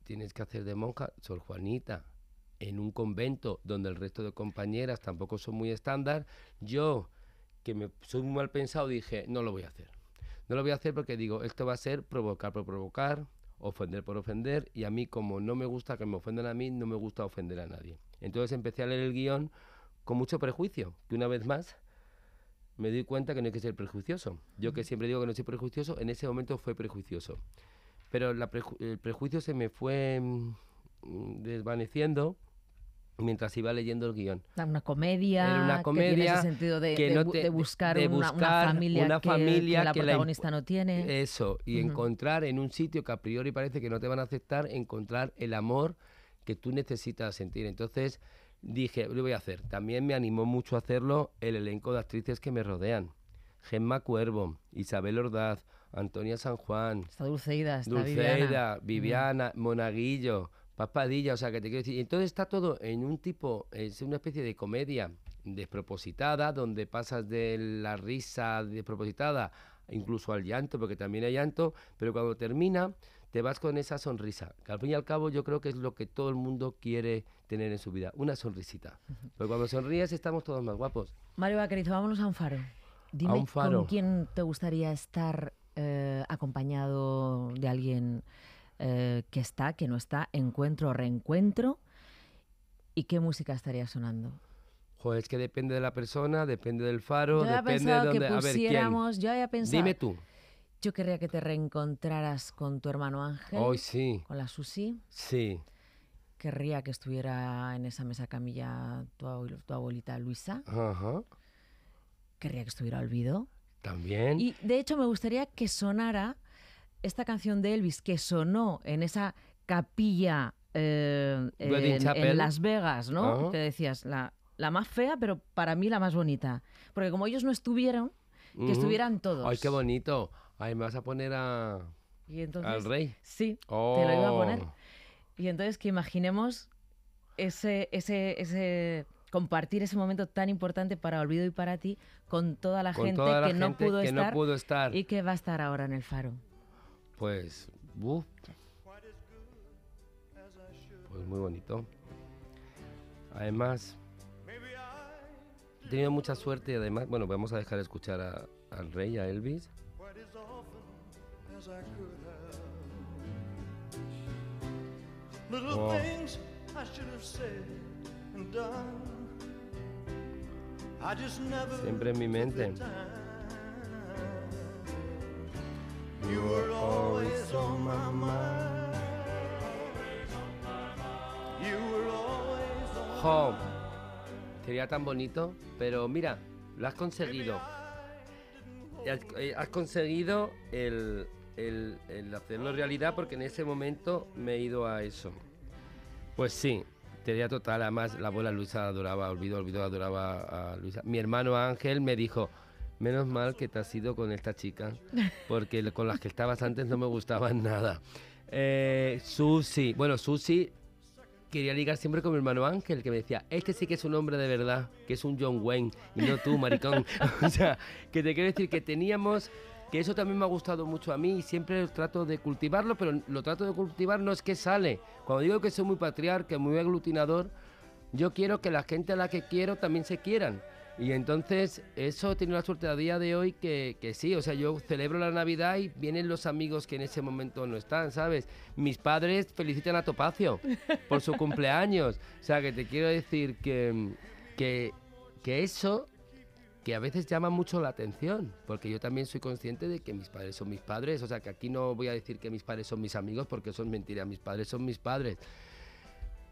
tienes que hacer de monja, Sor Juanita, en un convento donde el resto de compañeras tampoco son muy estándar. Yo, que me soy muy mal pensado, dije, no lo voy a hacer. No lo voy a hacer porque digo, esto va a ser provocar por provocar, ofender por ofender, y a mí como no me gusta que me ofendan a mí, no me gusta ofender a nadie. Entonces empecé a leer el guión con mucho prejuicio, que una vez más me doy cuenta que no hay que ser prejuicioso. Yo que siempre digo que no soy prejuicioso, en ese momento fue prejuicioso. Pero el prejuicio se me fue mm, desvaneciendo mientras iba leyendo el guión. Una comedia. Era una comedia. Que ese sentido de, buscar una, familia, que, la protagonista no tiene. Eso, y encontrar en un sitio que a priori parece que no te van a aceptar, encontrar el amor que tú necesitas sentir. Entonces, dije, lo voy a hacer. También me animó mucho a hacerlo el elenco de actrices que me rodean. Gemma Cuervo, Isabel Ordaz, Antonia San Juan. Está Dulceida, Dulceida, Viviana, mm. Monaguillo, Papadilla, o sea, que te quiero decir. Entonces está todo en un tipo, es una especie de comedia despropositada, donde pasas de la risa despropositada incluso al llanto, porque también hay llanto, pero cuando termina te vas con esa sonrisa, que al fin y al cabo yo creo que es lo que todo el mundo quiere tener en su vida, una sonrisita. Porque cuando sonríes estamos todos más guapos. Mario Bacarizo, vámonos a un faro. Dime con quién te gustaría estar eh, acompañado de alguien eh, que está, que no está, encuentro o reencuentro, y qué música estaría sonando. Joder, es que depende de la persona, depende del faro, yo depende de dónde. a ver, ¿quién? había pensado. Dime tú. Yo querría que te reencontraras con tu hermano Ángel. Hoy sí. Con la Susi. Sí. Querría que estuviera en esa mesa camilla tu, abuelita Luisa. Ajá. Querría que estuviera Olvido. También. Y de hecho me gustaría que sonara esta canción de Elvis que sonó en esa capilla eh, en, Las Vegas, ¿no? Te Que decías, la, más fea, pero para mí la más bonita. Porque como ellos no estuvieron, que estuvieran todos. ¡Ay, qué bonito! Ay, me vas a poner a... al rey. Sí, te lo iba a poner. Y entonces que imaginemos ese, ese, ese compartir ese momento tan importante para Olvido y para ti con toda la gente, que, no pudo estar, y que va a estar ahora en el faro. Pues, pues muy bonito. Además, he tenido mucha suerte. Además, bueno, vamos a dejar escuchar al rey, a Elvis. Siempre en mi mente. You were always my Sería tan bonito, pero mira, lo has conseguido. Eh, has conseguido el, el, hacerlo realidad porque en ese momento me he ido a eso. Pues sí, tenía total, además la abuela Luisa adoraba, olvido, olvido, adoraba a Luisa. Mi hermano Ángel me dijo, menos mal que te has ido con esta chica, porque con las que estabas antes no me gustaban nada. Eh, Susi, bueno, Susi quería ligar siempre con mi hermano Ángel, que me decía, este sí que es un hombre de verdad, que es un John Wayne, y no tú, maricón. o sea, que te quiero decir que teníamos que eso también me ha gustado mucho a mí y siempre trato de cultivarlo, pero lo trato de cultivar no es que sale. Cuando digo que soy muy patriarca, muy aglutinador, yo quiero que la gente a la que quiero también se quieran. Y entonces eso tiene la suerte a día de hoy que, sí, o sea, yo celebro la Navidad y vienen los amigos que en ese momento no están, ¿sabes? Mis padres felicitan a Topacio por su cumpleaños. O sea, que te quiero decir que, que, que eso que a veces llama mucho la atención, porque yo también soy consciente de que mis padres son mis padres, o sea que aquí no voy a decir que mis padres son mis amigos, porque eso es mentira, mis padres son mis padres.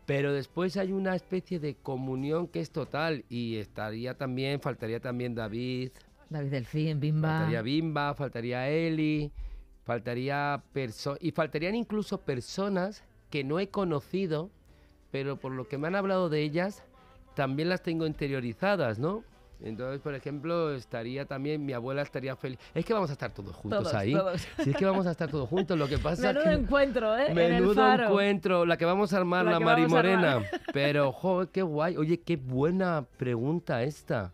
Pero después hay una especie de comunión que es total y estaría también, faltaría también David. David Delfín, Bimba. Faltaría Bimba, faltaría Eli, faltaría y faltarían incluso personas que no he conocido, pero por lo que me han hablado de ellas, también las tengo interiorizadas, ¿no? Entonces, por ejemplo, estaría también, mi abuela estaría feliz. Es que vamos a estar todos juntos ahí. Sí, es que vamos a estar todos juntos, lo que pasa es que, encuentro, ¿eh? Menudo el encuentro, la que vamos a armar, la, Mari Morena. Pero, joder, qué guay. Oye, qué buena pregunta esta.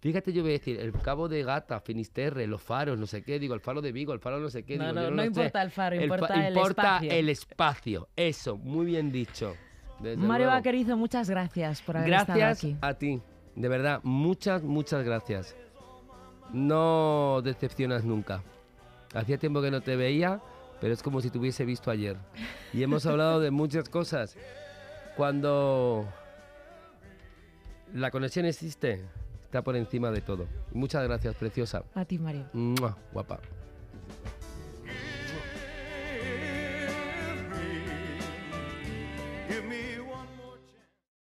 Fíjate, yo voy a decir, el cabo de gata, Finisterre, los faros, no sé qué, digo, el faro de Vigo, el faro no sé qué. No, no, no, importa el faro, importa el, importa espacio. el espacio, eso, muy bien dicho. Mario Vaquerizo, muchas gracias por haber estado aquí. Gracias a ti. De verdad, muchas, muchas gracias. No decepcionas nunca. Hacía tiempo que no te veía, pero es como si te hubiese visto ayer. Y hemos hablado de muchas cosas. Cuando la conexión existe, está por encima de todo. Muchas gracias, preciosa. A ti, Mario. Guapa.